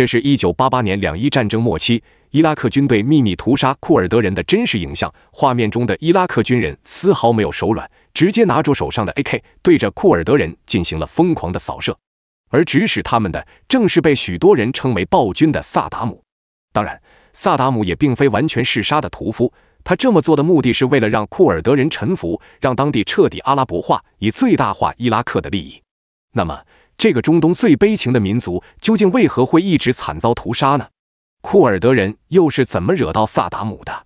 这是一九八八年两伊战争末期，伊拉克军队秘密屠杀库尔德人的真实影像。画面中的伊拉克军人丝毫没有手软，直接拿着手上的 AK 对着库尔德人进行了疯狂的扫射。而指使他们的，正是被许多人称为暴君的萨达姆。当然，萨达姆也并非完全嗜杀的屠夫，他这么做的目的是为了让库尔德人臣服，让当地彻底阿拉伯化，以最大化伊拉克的利益。那么，这个中东最悲情的民族究竟为何会一直惨遭屠杀呢？库尔德人又是怎么惹到萨达姆的？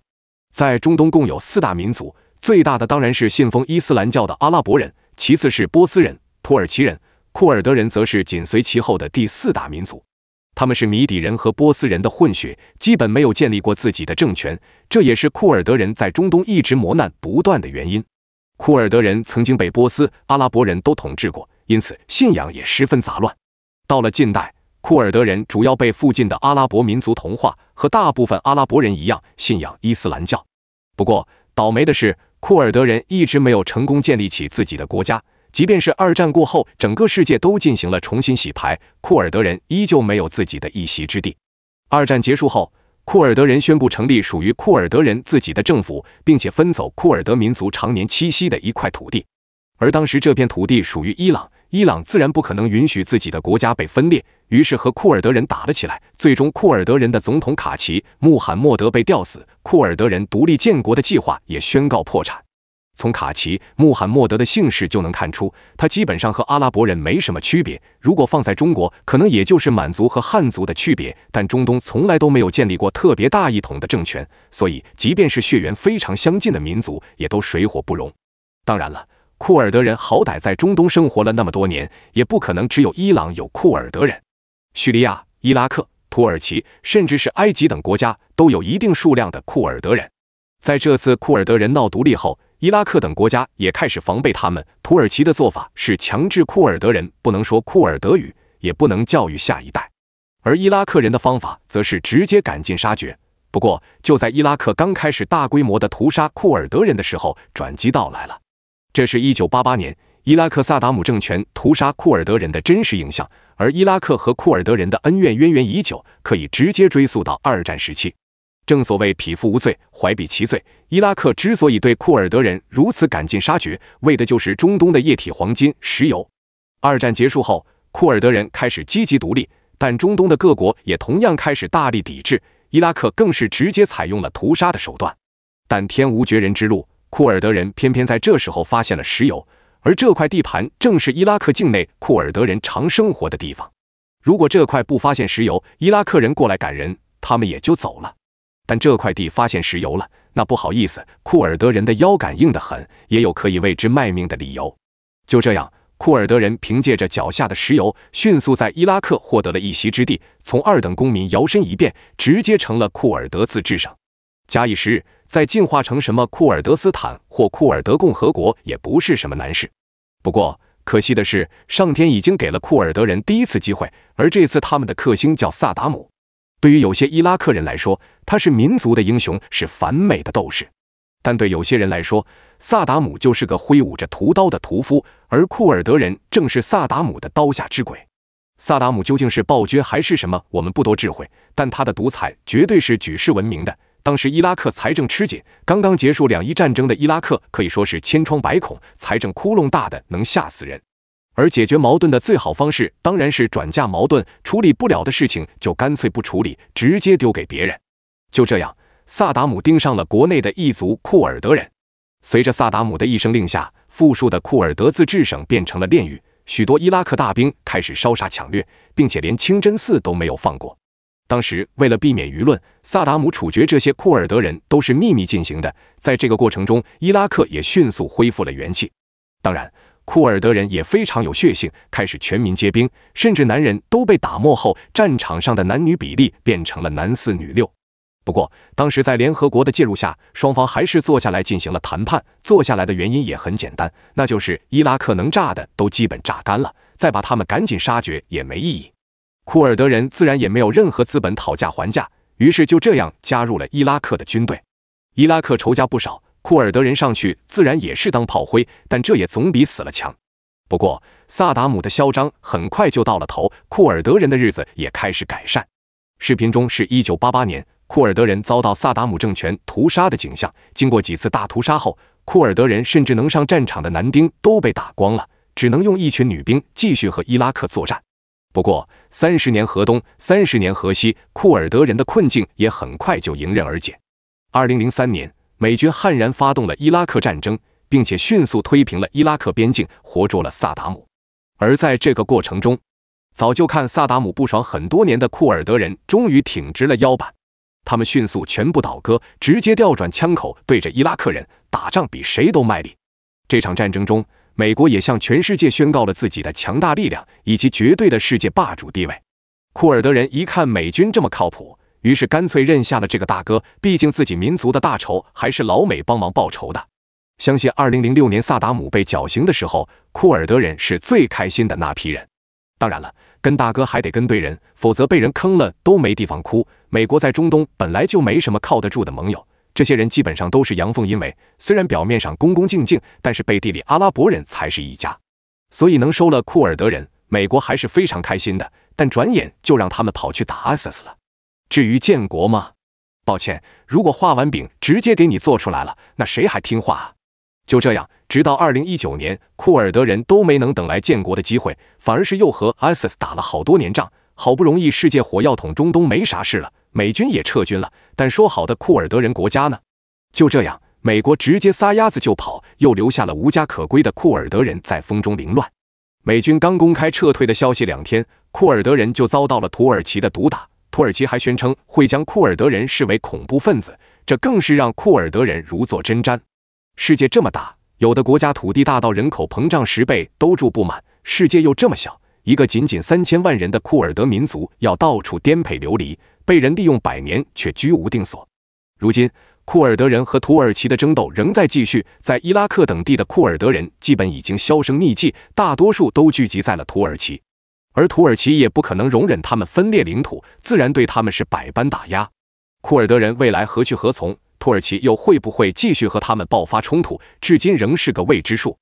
在中东共有四大民族，最大的当然是信奉伊斯兰教的阿拉伯人，其次是波斯人、土耳其人，库尔德人则是紧随其后的第四大民族。他们是米底人和波斯人的混血，基本没有建立过自己的政权，这也是库尔德人在中东一直磨难不断的原因。库尔德人曾经被波斯、阿拉伯人都统治过。因此，信仰也十分杂乱。到了近代，库尔德人主要被附近的阿拉伯民族同化，和大部分阿拉伯人一样，信仰伊斯兰教。不过，倒霉的是，库尔德人一直没有成功建立起自己的国家。即便是二战过后，整个世界都进行了重新洗牌，库尔德人依旧没有自己的一席之地。二战结束后，库尔德人宣布成立属于库尔德人自己的政府，并且分走库尔德民族常年栖息的一块土地，而当时这片土地属于伊朗。伊朗自然不可能允许自己的国家被分裂，于是和库尔德人打了起来。最终，库尔德人的总统卡奇穆罕默德被吊死，库尔德人独立建国的计划也宣告破产。从卡奇穆罕默德的姓氏就能看出，他基本上和阿拉伯人没什么区别。如果放在中国，可能也就是满族和汉族的区别。但中东从来都没有建立过特别大一统的政权，所以即便是血缘非常相近的民族，也都水火不容。当然了。库尔德人好歹在中东生活了那么多年，也不可能只有伊朗有库尔德人。叙利亚、伊拉克、土耳其，甚至是埃及等国家都有一定数量的库尔德人。在这次库尔德人闹独立后，伊拉克等国家也开始防备他们。土耳其的做法是强制库尔德人不能说库尔德语，也不能教育下一代；而伊拉克人的方法则是直接赶尽杀绝。不过，就在伊拉克刚开始大规模的屠杀库尔德人的时候，转机到来了。这是一九八八年伊拉克萨达姆政权屠杀库尔德人的真实影像，而伊拉克和库尔德人的恩怨渊源已久，可以直接追溯到二战时期。正所谓匹夫无罪，怀璧其罪。伊拉克之所以对库尔德人如此赶尽杀绝，为的就是中东的液体黄金——石油。二战结束后，库尔德人开始积极独立，但中东的各国也同样开始大力抵制。伊拉克更是直接采用了屠杀的手段。但天无绝人之路。库尔德人偏偏在这时候发现了石油，而这块地盘正是伊拉克境内库尔德人常生活的地方。如果这块不发现石油，伊拉克人过来赶人，他们也就走了。但这块地发现石油了，那不好意思，库尔德人的腰杆硬得很，也有可以为之卖命的理由。就这样，库尔德人凭借着脚下的石油，迅速在伊拉克获得了一席之地，从二等公民摇身一变，直接成了库尔德自治省。假以时日，再进化成什么库尔德斯坦或库尔德共和国也不是什么难事。不过可惜的是，上天已经给了库尔德人第一次机会，而这次他们的克星叫萨达姆。对于有些伊拉克人来说，他是民族的英雄，是反美的斗士；但对有些人来说，萨达姆就是个挥舞着屠刀的屠夫，而库尔德人正是萨达姆的刀下之鬼。萨达姆究竟是暴君还是什么，我们不多智慧，但他的独裁绝对是举世闻名的。当时伊拉克财政吃紧，刚刚结束两伊战争的伊拉克可以说是千疮百孔，财政窟窿大的能吓死人。而解决矛盾的最好方式当然是转嫁矛盾，处理不了的事情就干脆不处理，直接丢给别人。就这样，萨达姆盯上了国内的异族库尔德人。随着萨达姆的一声令下，富庶的库尔德自治省变成了炼狱，许多伊拉克大兵开始烧杀抢掠，并且连清真寺都没有放过。当时为了避免舆论，萨达姆处决这些库尔德人都是秘密进行的。在这个过程中，伊拉克也迅速恢复了元气。当然，库尔德人也非常有血性，开始全民皆兵，甚至男人都被打没后，战场上的男女比例变成了男四女六。不过，当时在联合国的介入下，双方还是坐下来进行了谈判。坐下来的原因也很简单，那就是伊拉克能炸的都基本炸干了，再把他们赶紧杀绝也没意义。库尔德人自然也没有任何资本讨价还价，于是就这样加入了伊拉克的军队。伊拉克仇家不少，库尔德人上去自然也是当炮灰，但这也总比死了强。不过萨达姆的嚣张很快就到了头，库尔德人的日子也开始改善。视频中是一九八八年库尔德人遭到萨达姆政权屠杀的景象。经过几次大屠杀后，库尔德人甚至能上战场的男丁都被打光了，只能用一群女兵继续和伊拉克作战。不过，三十年河东，三十年河西，库尔德人的困境也很快就迎刃而解。二零零三年，美军悍然发动了伊拉克战争，并且迅速推平了伊拉克边境，活捉了萨达姆。而在这个过程中，早就看萨达姆不爽很多年的库尔德人，终于挺直了腰板，他们迅速全部倒戈，直接调转枪口对着伊拉克人，打仗比谁都卖力。这场战争中。美国也向全世界宣告了自己的强大力量以及绝对的世界霸主地位。库尔德人一看美军这么靠谱，于是干脆认下了这个大哥。毕竟自己民族的大仇还是老美帮忙报仇的。相信2006年萨达姆被绞刑的时候，库尔德人是最开心的那批人。当然了，跟大哥还得跟对人，否则被人坑了都没地方哭。美国在中东本来就没什么靠得住的盟友。这些人基本上都是阳奉阴违，虽然表面上恭恭敬敬，但是背地里阿拉伯人才是一家，所以能收了库尔德人，美国还是非常开心的。但转眼就让他们跑去打 ISIS 了。至于建国吗？抱歉，如果画完饼直接给你做出来了，那谁还听话啊？就这样，直到二零一九年，库尔德人都没能等来建国的机会，反而是又和 ISIS 打了好多年仗。好不容易世界火药桶中东没啥事了。美军也撤军了，但说好的库尔德人国家呢？就这样，美国直接撒丫子就跑，又留下了无家可归的库尔德人在风中凌乱。美军刚公开撤退的消息两天，库尔德人就遭到了土耳其的毒打。土耳其还宣称会将库尔德人视为恐怖分子，这更是让库尔德人如坐针毡。世界这么大，有的国家土地大到人口膨胀十倍都住不满；世界又这么小，一个仅仅三千万人的库尔德民族要到处颠沛流离。被人利用百年却居无定所，如今库尔德人和土耳其的争斗仍在继续，在伊拉克等地的库尔德人基本已经销声匿迹，大多数都聚集在了土耳其，而土耳其也不可能容忍他们分裂领土，自然对他们是百般打压。库尔德人未来何去何从，土耳其又会不会继续和他们爆发冲突，至今仍是个未知数。